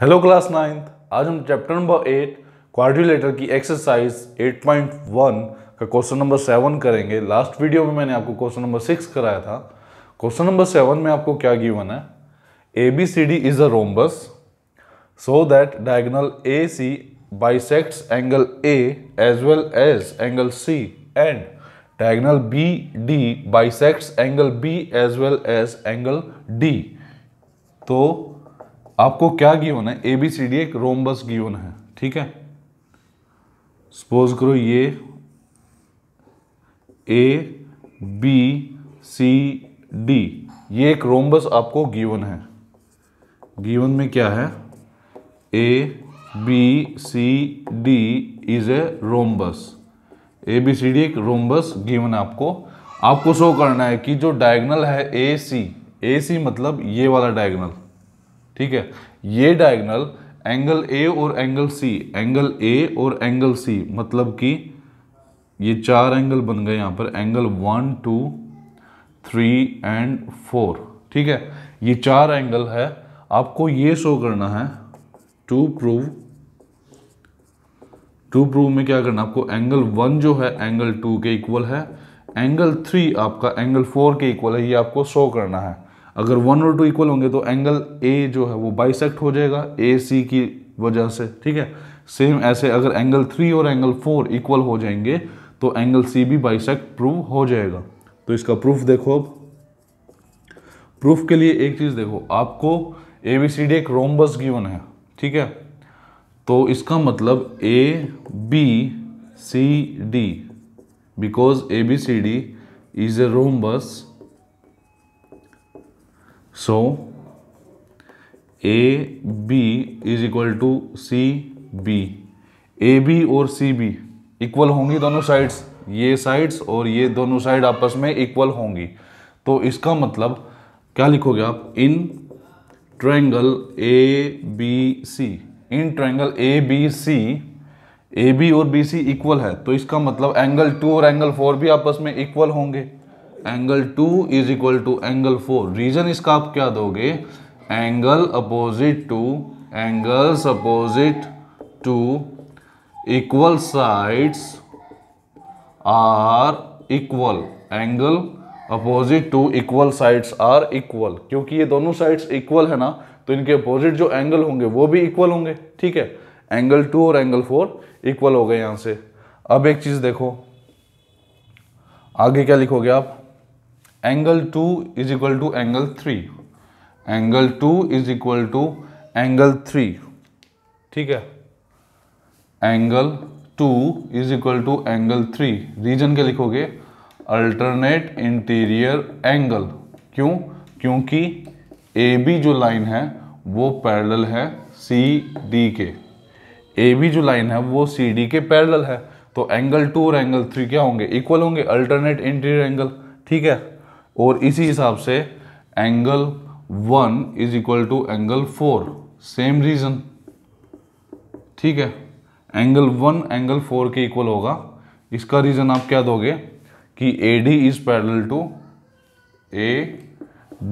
Hello class ninth आज हम chapter number eight quadrilateral की एक्सरसाइज 8.1 का क्वेश्चन नंबर सेवन करेंगे लास्ट वीडियो में मैंने आपको क्वेश्चन नंबर सिक्स कराया था क्वेश्चन नंबर सेवन में आपको क्या गिवन है A B C D is a rhombus so that diagonal A C angle A as well as angle C and diagonal B D bisects angle B as well as angle D तो आपको क्या given है A B C D एक rhombus given है ठीक है suppose करो ये ए बी सी डी ये एक रोमबस आपको गिवन है गिवन में क्या है A B C D is a rhombus A B C D एक रोमबस गिवन आपको आपको शो करना है कि जो डायगनल है ए सी ए सी मतलब ये वाला डायगनल ठीक है ये डायगनल एंगल ए और एंगल सी एंगल ए और एंगल सी मतलब कि ये चार एंगल बन गए यहाँ पर angle one two three and four ठीक है ये चार एंगल है आपको ये शो करना है टू प्रूव टू प्रूव में क्या करना आपको एंगल वन जो है एंगल टू के इक्वल है एंगल थ्री आपका एंगल फोर के इक्वल है ये आपको शो करना है अगर वन और टू इक्वल होंगे तो एंगल ए जो है वो बाइसेक्ट हो जाएगा ए सी की वजह से ठीक है सेम ऐसे अगर एंगल थ्री और एंगल फोर इक्वल हो जाएंगे तो एंगल सी भी बाइसेक्ट प्रूव हो जाएगा तो इसका प्रूफ देखो अब प्रूफ के लिए एक चीज़ देखो आपको ए बी सी डी एक रोमबस गिवन है ठीक है तो इसका मतलब A B C D because A B C D is a rhombus so A B is equal to C B A B और सी बी इक्वल होंगी दोनों साइड्स ये साइड्स और ये दोनों साइड आपस में इक्वल होंगी तो इसका मतलब क्या लिखोगे आप in triangle A B C in triangle A B C A B और बी सी इक्वल है तो इसका मतलब एंगल टू और एंगल फोर भी आपस में इक्वल होंगे angle two is equal to angle four reason इसका आप क्या दोगे angle opposite to angles opposite to equal sides are equal angle opposite to equal sides are equal क्योंकि ये दोनों साइड्स इक्वल है ना तो इनके अपोजिट जो एंगल होंगे वो भी इक्वल होंगे ठीक है एंगल टू और एंगल फोर इक्वल हो गए यहां से अब एक चीज़ देखो आगे क्या लिखोगे आप angle two is equal to angle three angle two is equal to angle three ठीक है angle two is equal to angle three reason क्या लिखोगे अल्टरनेट इंटीरियर एंगल क्यों क्योंकि ए बी जो लाइन है वो पैरेलल है सी डी के ए बी जो लाइन है वो सी डी के पैरेलल है तो एंगल टू और एंगल थ्री क्या होंगे इक्वल होंगे अल्टरनेट इंटीरियर एंगल ठीक है और इसी हिसाब से angle one is equal to angle four same reason ठीक है एंगल वन एंगल फोर के इक्वल होगा इसका रीजन आप क्या दोगे कि A D is parallel to A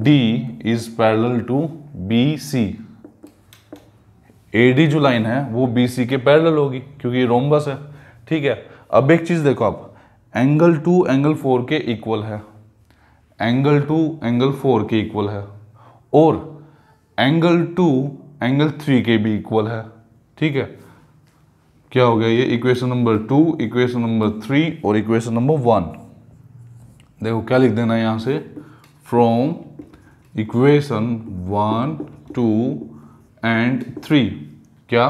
D is parallel to B C A D जो लाइन है वो बी सी के पैरल होगी क्योंकि ये रोमबस है ठीक है अब एक चीज़ देखो आप एंगल टू एंगल फोर के इक्वल है एंगल टू एंगल फोर के इक्वल है और एंगल टू एंगल थ्री के भी इक्वल है ठीक है क्या हो गया ये equation number two equation number three और इक्वेशन नंबर वन देखो क्या लिख देना है से from equation one two and three क्या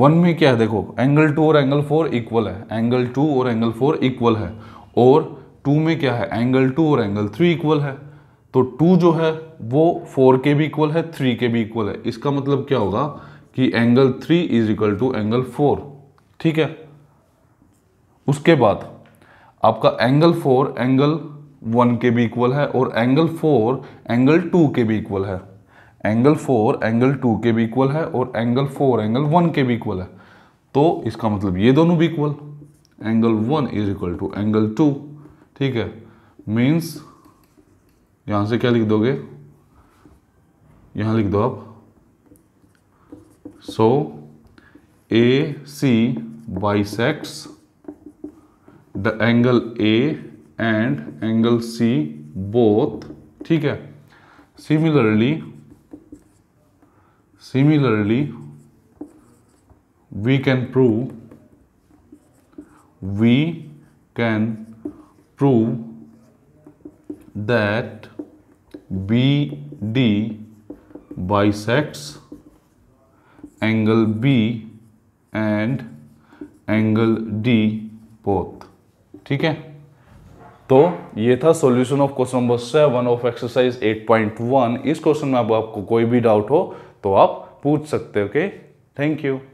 वन में क्या है देखो एंगल टू और एंगल फोर इक्वल है एंगल टू और एंगल फोर इक्वल है और टू में क्या है एंगल टू और एंगल थ्री इक्वल है तो टू जो है वो फोर के भी इक्वल है थ्री के भी इक्वल है इसका मतलब क्या होगा कि angle three is equal to angle four ठीक है उसके बाद आपका एंगल फोर एंगल वन के भी इक्वल है और एंगल फोर एंगल टू के भी इक्वल है एंगल फोर एंगल टू के भी इक्वल है और एंगल फोर एंगल वन के भी इक्वल है तो इसका मतलब ये दोनों भी equal angle one is equal to angle two ठीक है मीन्स यहां से क्या लिख दोगे यहां लिख दो आप so A C bisects the angle A and angle C both ठीक है similarly similarly we can prove we can prove that BD bisects angle B and angle D both. ठीक है तो ये था solution of question number seven of exercise 8.1 इस question में अब आपको कोई भी डाउट हो तो आप पूछ सकते हो ओके थैंक यू